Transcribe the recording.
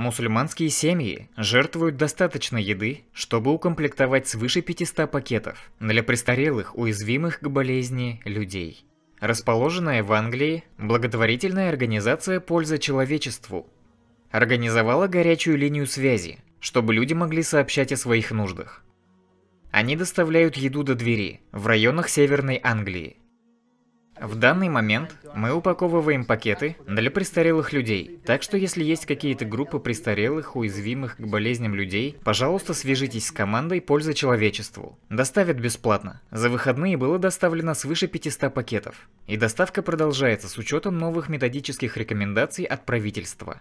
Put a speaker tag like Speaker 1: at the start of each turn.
Speaker 1: Мусульманские семьи жертвуют достаточно еды, чтобы укомплектовать свыше 500 пакетов для престарелых, уязвимых к болезни людей. Расположенная в Англии, благотворительная организация «Польза человечеству» организовала горячую линию связи, чтобы люди могли сообщать о своих нуждах. Они доставляют еду до двери в районах Северной Англии, в данный момент мы упаковываем пакеты для престарелых людей. Так что если есть какие-то группы престарелых, уязвимых к болезням людей, пожалуйста, свяжитесь с командой «Польза человечеству». Доставят бесплатно. За выходные было доставлено свыше 500 пакетов. И доставка продолжается с учетом новых методических рекомендаций от правительства.